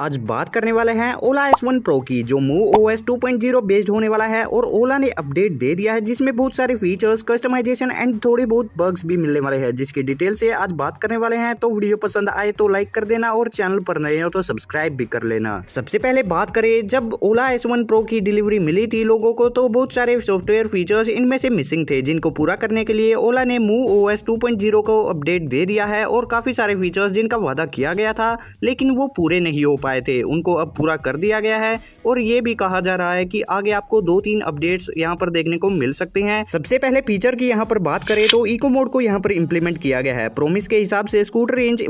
आज बात करने वाले हैं ओला एस वन प्रो की जो move O S two based होने वाला है और ओला ने अपडेट दे दिया है जिसमें बहुत सारे फीचर्स कस्टमाइजेशन एंड थोड़े बहुत बग्स भी मिलने वाले हैं जिसकी डिटेल से आज बात करने वाले हैं तो वीडियो पसंद आए तो लाइक कर देना और चैनल पर नए हो तो सब्सक्राइब भी कर लेना सबसे पहले बात करें जब ओला एस वन प्रो की डिलीवरी मिली थी लोगों को तो बहुत सारे सॉफ्टवेयर फीचर्स इनमें से मिसिंग थे जिनको पूरा करने के लिए ओला ने मूव ओ एस को अपडेट दे दिया है और काफी सारे फीचर्स जिनका वादा किया गया था लेकिन वो पूरे नहीं हो पाए पाए थे उनको अब पूरा कर दिया गया है और ये भी कहा जा रहा है कि आगे आपको दो तीन अपडेट्स यहाँ पर देखने को मिल सकते हैं सबसे पहले फीचर की यहाँ पर बात करें तो इको मोड को यहाँ पर इम्प्लीमेंट किया गया है प्रोमिस के हिसाब से स्कूटर रेंज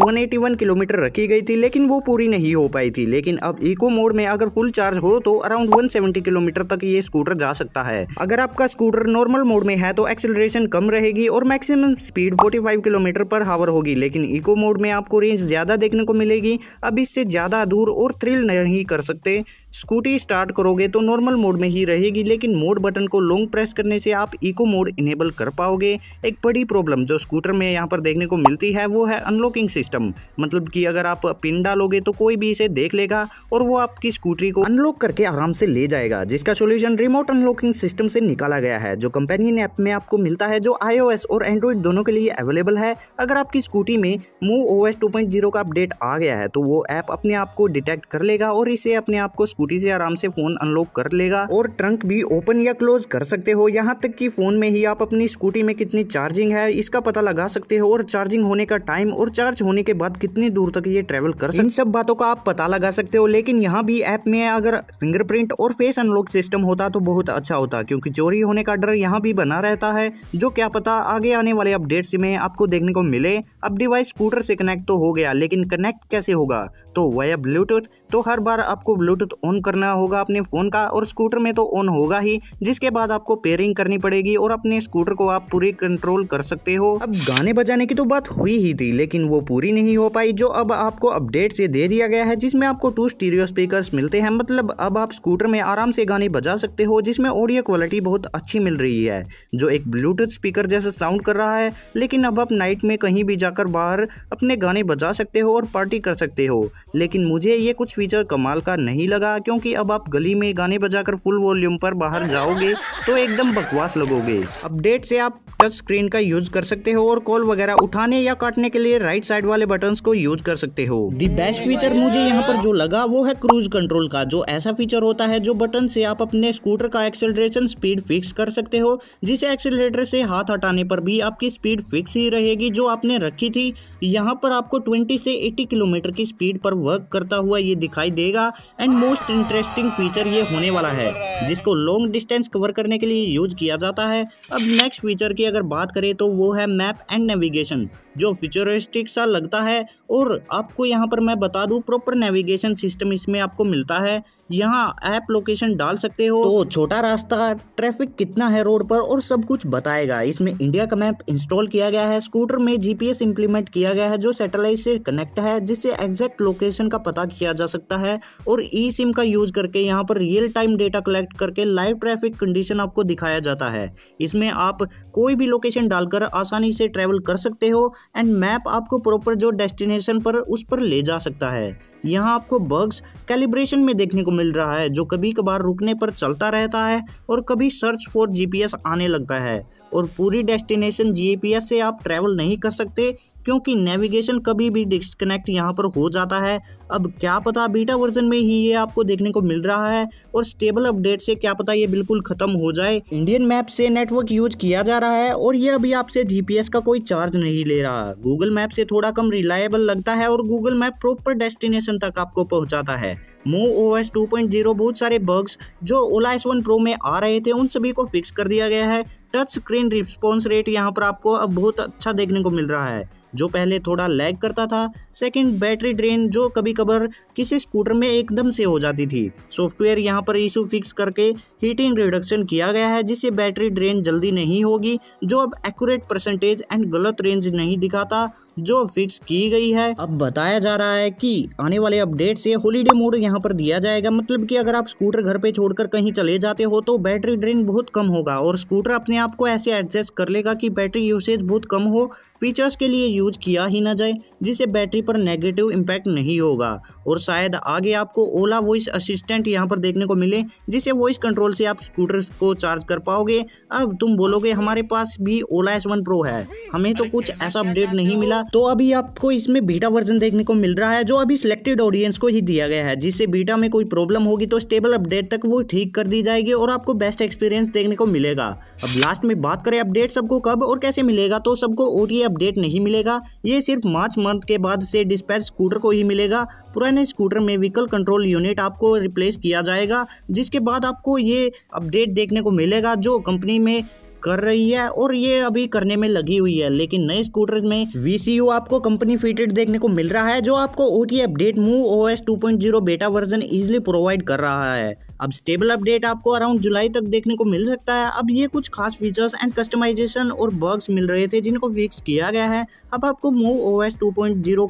वन किलोमीटर रखी गई थी लेकिन वो पूरी नहीं हो पाई थी लेकिन अब इको मोड में अगर फुल चार्ज हो तो अराउंड वन किलोमीटर तक ये स्कूटर जा सकता है अगर आपका स्कूटर नॉर्मल मोड में है तो एक्सेलरेशन कम रहेगी और मैक्सिमम स्पीड 45 किलोमीटर पर हावर होगी लेकिन इको मोड में आपको रेंज ज्यादा देखने को मिलेगी अब इससे ज्यादा दूर और थ्रिल नहीं कर सकते स्कूटी स्टार्ट करोगे तो नॉर्मल मोड में ही रहेगी लेकिन मोड बटन को लॉन्ग प्रेस करने से आप इको मोड इनेबल कर पाओगे एक बड़ी प्रॉब्लम जो स्कूटर में यहाँ पर देखने को मिलती है वो है अनलॉकिंग सिस्टम मतलब कि अगर आप पिन डालोगे तो कोई भी इसे देख लेगा और वो आपकी स्कूटरी को अनलॉक करके आराम से ले जाएगा जिसका सोल्यूशन रिमोट अनलॉकिंग सिस्टम से निकाला गया है जो कंपेनियन ऐप में आपको मिलता है जो आईओएस और एंड्रॉइड दोनों के लिए अवेलेबल है अगर आपकी स्कूटी में मूव ओ एस का अपडेट आ गया है तो वो ऐप अपने आप को डिटेक्ट कर लेगा और इसे अपने आप को स्कूटी खूटी से आराम से फोन अनलॉक कर लेगा और ट्रंक भी ओपन या क्लोज कर सकते हो यहाँ तक कि फोन में ही आप अपनी स्कूटी में कितनी चार्जिंग है इसका पता लगा सकते हो और चार्जिंग होने का टाइम और चार्ज होने के बाद कितनी दूर तक ये ट्रेवल कर सकते इन सब बातों का आप पता लगा सकते हो लेकिन यहाँ भी ऐप में अगर फिंगरप्रिंट और फेस अनलॉक सिस्टम होता तो बहुत अच्छा होता क्योंकि चोरी होने का डर यहाँ भी बना रहता है जो क्या पता आगे आने वाले अपडेट्स में आपको देखने को मिले अब डिवाइस स्कूटर से कनेक्ट तो हो गया लेकिन कनेक्ट कैसे होगा तो वह ब्लूटूथ तो हर बार आपको ब्लूटूथ ऑन करना होगा अपने फ़ोन का और स्कूटर में तो ऑन होगा ही जिसके बाद आपको पेयरिंग करनी पड़ेगी और अपने स्कूटर को आप पूरी कंट्रोल कर सकते हो अब गाने बजाने की तो बात हुई ही थी लेकिन वो पूरी नहीं हो पाई जो अब आपको अपडेट से दे दिया गया है जिसमें आपको टू स्टीरियो स्पीकर मिलते हैं मतलब अब आप स्कूटर में आराम से गाने बजा सकते हो जिसमें ऑडियो क्वालिटी बहुत अच्छी मिल रही है जो एक ब्लूटूथ स्पीकर जैसा साउंड कर रहा है लेकिन अब आप नाइट में कहीं भी जाकर बाहर अपने गाने बजा सकते हो और पार्टी कर सकते हो लेकिन मुझे ये कुछ फीचर कमाल का नहीं लगा था क्योंकि अब आप गली में गाने बजाकर फुल वॉल्यूम पर बाहर जाओगे तो एकदम बकवास लगोगे अपडेट से आप टच स्क्रीन का यूज कर सकते हो और कॉल वगैरह उठाने या काटने के लिए राइट साइड वाले बटन को यूज कर सकते हो दी बेस्ट फीचर मुझे यहाँ पर जो लगा वो है क्रूज कंट्रोल का जो ऐसा फीचर होता है जो बटन से आप अपने स्कूटर का एक्सेलरेशन स्पीड फिक्स कर सकते हो जिसे एक्सेलरेटर से हाथ हटाने पर भी आपकी स्पीड फिक्स ही रहेगी जो आपने रखी थी यहाँ पर आपको 20 से 80 किलोमीटर की स्पीड पर वर्क करता हुआ ये दिखाई देगा and most most interesting feature ये होने वाला है जिसको लॉन्ग डिस्टेंस कवर करने के लिए यूज किया जाता है अब नेक्स्ट फीचर की अगर बात करें तो वो है मैप एंड नेविगेशन जो फ्यूचरिस्टिक सा लगता है और आपको यहाँ पर मैं बता दूँ प्रॉपर नेविगेशन सिस्टम इसमें आपको मिलता है यहाँ ऐप लोकेशन डाल सकते हो तो छोटा रास्ता ट्रैफिक कितना है रोड पर और सब कुछ बताएगा इसमें इंडिया का मैप इंस्टॉल किया गया है स्कूटर में जीपीएस इंप्लीमेंट किया गया है जो सैटेलाइट से कनेक्ट है जिससे एग्जैक्ट लोकेशन का पता किया जा सकता है और ई सिम का यूज करके यहाँ पर रियल टाइम डेटा कलेक्ट करके लाइव ट्रैफिक कंडीशन आपको दिखाया जाता है इसमें आप कोई भी लोकेशन डालकर आसानी से ट्रेवल कर सकते हो एंड मैप आपको प्रॉपर जो डेस्टिनेशन पर उस पर ले जा सकता है यहाँ आपको बग्स कैलिब्रेशन में देखने को मिल रहा है जो कभी कभार रुकने पर चलता रहता है और कभी सर्च फॉर जीपीएस आने लगता है और पूरी डेस्टिनेशन जीपीएस से आप ट्रैवल नहीं कर सकते क्योंकि नेविगेशन कभी भी डिस्कनेक्ट यहाँ पर हो जाता है अब क्या पता बीटा वर्जन में ही ये आपको देखने को मिल रहा है और स्टेबल अपडेट से क्या पता ये बिल्कुल खत्म हो जाए इंडियन मैप से नेटवर्क यूज किया जा रहा है और ये अभी आपसे जीपीएस का कोई चार्ज नहीं ले रहा गूगल मैप से थोड़ा कम रिलायबल लगता है और गूगल मैप प्रॉपर डेस्टिनेशन तक आपको पहुंचाता है move O S two point zero बहुत सारे बग्स जो ओला एस वन प्रो में आ रहे थे उन सभी को फिक्स कर दिया गया है टच स्क्रीन रिस्पॉन्स रेट यहाँ पर आपको अब बहुत अच्छा देखने को मिल रहा है जो पहले थोड़ा लैग करता था सेकंड बैटरी ड्रेन जो कभी कभार किसी स्कूटर में एकदम से हो जाती थी सॉफ्टवेयर यहां पर इशू फिक्स करके हीटिंग रिडक्शन किया गया है जिससे बैटरी ड्रेन जल्दी नहीं होगी जो अब एक्यूरेट परसेंटेज एंड गलत रेंज नहीं दिखाता जो फिक्स की गई है अब बताया जा रहा है कि आने वाले अपडेट से होलीडे मोड यहाँ पर दिया जाएगा मतलब कि अगर आप स्कूटर घर पे छोड़कर कहीं चले जाते हो तो बैटरी ड्रेन बहुत कम होगा और स्कूटर अपने आप को ऐसे एडजस्ट कर लेगा कि बैटरी यूसेज बहुत कम हो फीचर्स के लिए यूज किया ही ना जाए जिससे बैटरी पर नेगेटिव इम्पैक्ट नहीं होगा और शायद आगे आपको ओला वॉइस असिस्टेंट यहाँ पर देखने को मिले जिसे वॉइस कंट्रोल से आप स्कूटर को चार्ज कर पाओगे अब तुम बोलोगे हमारे पास भी ओला एस वन प्रो है हमें तो कुछ ऐसा अपडेट नहीं मिला तो अभी आपको इसमें बीटा वर्जन देखने को मिल रहा है जो अभी सिलेक्टेड ऑडियंस को ही दिया गया है जिससे बीटा में कोई प्रॉब्लम होगी तो स्टेबल अपडेट तक वो ठीक कर दी जाएगी और आपको बेस्ट एक्सपीरियंस देखने को मिलेगा अब लास्ट में बात करें अपडेट सबको कब और कैसे मिलेगा तो सबको ओ अपडेट नहीं मिलेगा ये सिर्फ मार्च मंथ के बाद से डिस्पैच स्कूटर को ही मिलेगा पुराने स्कूटर में व्हीकल कंट्रोल यूनिट आपको रिप्लेस किया जाएगा जिसके बाद आपको ये अपडेट देखने को मिलेगा जो कंपनी में कर रही है और ये अभी करने में लगी हुई है लेकिन नए स्कूटर में वी आपको कंपनी फिटेड देखने को मिल रहा है जो आपको OT update move OS 2.0 beta version easily provide कर रहा है अब स्टेबल अपडेट आपको अराउंड जुलाई तक देखने को मिल सकता है अब ये कुछ खास फीचर्स एंड कस्टमाइजेशन और बग्स मिल रहे थे जिनको फिक्स किया गया है अब आपको मूव ओ एस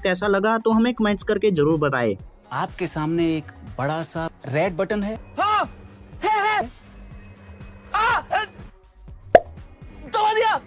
कैसा लगा तो हमें कमेंट्स करके जरूर बताए आपके सामने एक बड़ा सा रेड बटन है हाँ! दवा दिया